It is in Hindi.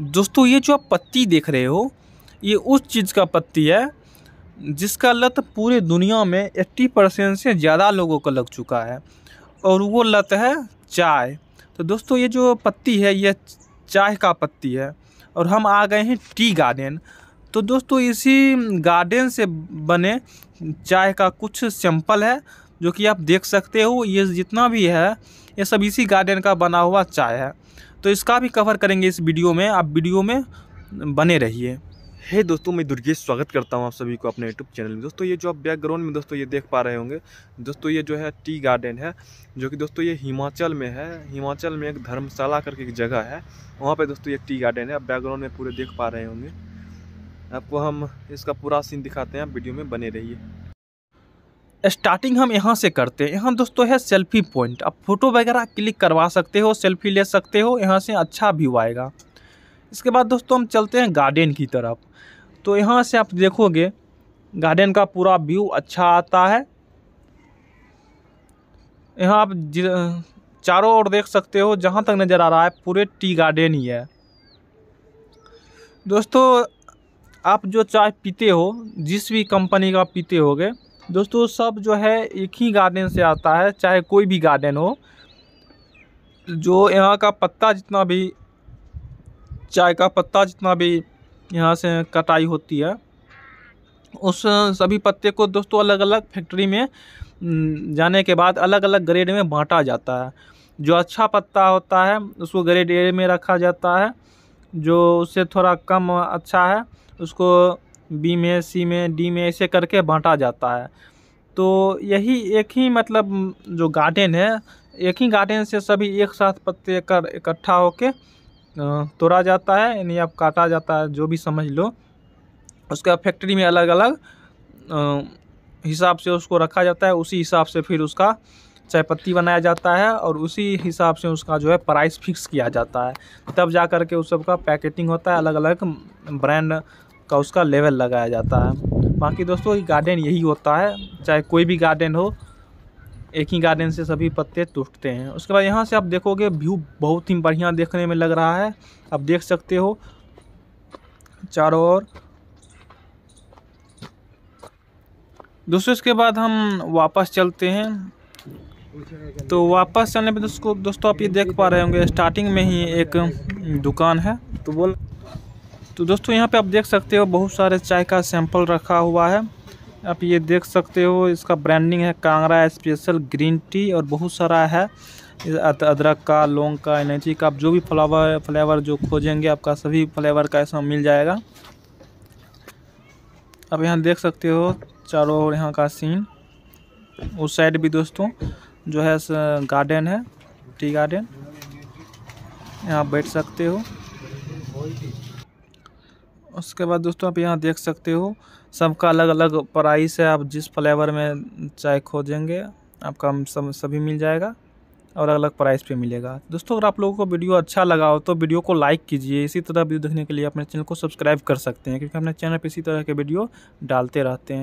दोस्तों ये जो आप पत्ती देख रहे हो ये उस चीज़ का पत्ती है जिसका लत पूरे दुनिया में 80 परसेंट से ज़्यादा लोगों को लग चुका है और वो लत है चाय तो दोस्तों ये जो पत्ती है ये चाय का पत्ती है और हम आ गए हैं टी गार्डन तो दोस्तों इसी गार्डन से बने चाय का कुछ सैंपल है जो कि आप देख सकते हो ये जितना भी है ये सब इसी गार्डन का बना हुआ चाय है तो इसका भी कवर करेंगे इस वीडियो में आप वीडियो में बने रहिए हे hey दोस्तों मैं दुर्गेश स्वागत करता हूँ आप सभी को अपने यूट्यूब चैनल में दोस्तों ये जो आप बैकग्राउंड में दोस्तों ये देख पा रहे होंगे दोस्तों ये जो है टी गार्डन है जो कि दोस्तों ये हिमाचल में है हिमाचल में एक धर्मशाला करके एक जगह है वहाँ पे दोस्तों ये टी गार्डन है आप बैकग्राउंड में पूरे देख पा रहे होंगे आपको हम इसका पूरा सीन दिखाते हैं आप वीडियो में बने रहिए स्टार्टिंग हम यहाँ से करते हैं यहाँ दोस्तों है सेल्फी पॉइंट आप फ़ोटो वगैरह क्लिक करवा सकते हो सेल्फी ले सकते हो यहाँ से अच्छा व्यू आएगा इसके बाद दोस्तों हम चलते हैं गार्डन की तरफ तो यहाँ से आप देखोगे गार्डन का पूरा व्यू अच्छा आता है यहाँ आप चारों ओर देख सकते हो जहाँ तक नज़र आ रहा है पूरे टी गार्डन ही है दोस्तों आप जो चाय पीते हो जिस भी कंपनी का पीते होगे दोस्तों सब जो है एक ही गार्डन से आता है चाहे कोई भी गार्डन हो जो यहाँ का पत्ता जितना भी चाय का पत्ता जितना भी यहाँ से कटाई होती है उस सभी पत्ते को दोस्तों अलग अलग फैक्ट्री में जाने के बाद अलग अलग ग्रेड में बांटा जाता है जो अच्छा पत्ता होता है उसको ग्रेड ए में रखा जाता है जो उससे थोड़ा कम अच्छा है उसको बी में सी में डी में ऐसे करके बांटा जाता है तो यही एक ही मतलब जो गार्डन है एक ही गार्डन से सभी एक साथ पत्ते कर इकट्ठा होके तोड़ा जाता है यानी अब काटा जाता है जो भी समझ लो उसका फैक्ट्री में अलग अलग हिसाब से उसको रखा जाता है उसी हिसाब से फिर उसका चाय पत्ती बनाया जाता है और उसी हिसाब से उसका जो है प्राइस फिक्स किया जाता है तब जा कर के उस सब का पैकेटिंग होता है अलग अलग ब्रांड का उसका लेवल लगाया जाता है बाकी दोस्तों ये गार्डन यही होता है चाहे कोई भी गार्डन हो एक ही गार्डन से सभी पत्ते टूटते हैं उसके बाद यहाँ से आप देखोगे व्यू बहुत ही बढ़िया देखने में लग रहा है आप देख सकते हो चारों ओर दोस्तों इसके बाद हम वापस चलते हैं तो वापस चलने पे दोस्तों दोस्तों आप ये देख पा रहे होंगे स्टार्टिंग में ही एक दुकान है तो बोल तो दोस्तों यहाँ पे आप देख सकते हो बहुत सारे चाय का सैंपल रखा हुआ है आप ये देख सकते हो इसका ब्रांडिंग है कांगड़ा स्पेशल ग्रीन टी और बहुत सारा है अदरक का लौंग का इलायची का आप जो भी फ्लावर फ्लेवर जो खोजेंगे आपका सभी फ्लेवर का इसमें मिल जाएगा आप यहाँ देख सकते हो चारों ओर यहाँ का सीन उस साइड भी दोस्तों जो है गार्डन है टी गार्डन यहाँ बैठ सकते हो उसके बाद दोस्तों आप यहाँ देख सकते हो सबका अलग अलग प्राइस है आप जिस फ्लेवर में चाय खोजेंगे आपका सब सभी मिल जाएगा और अलग अलग प्राइस पे मिलेगा दोस्तों अगर आप लोगों को वीडियो अच्छा लगा हो तो वीडियो को लाइक कीजिए इसी तरह वीडियो देखने के लिए अपने चैनल को सब्सक्राइब कर सकते हैं क्योंकि अपने चैनल पर इसी तरह के वीडियो डालते रहते हैं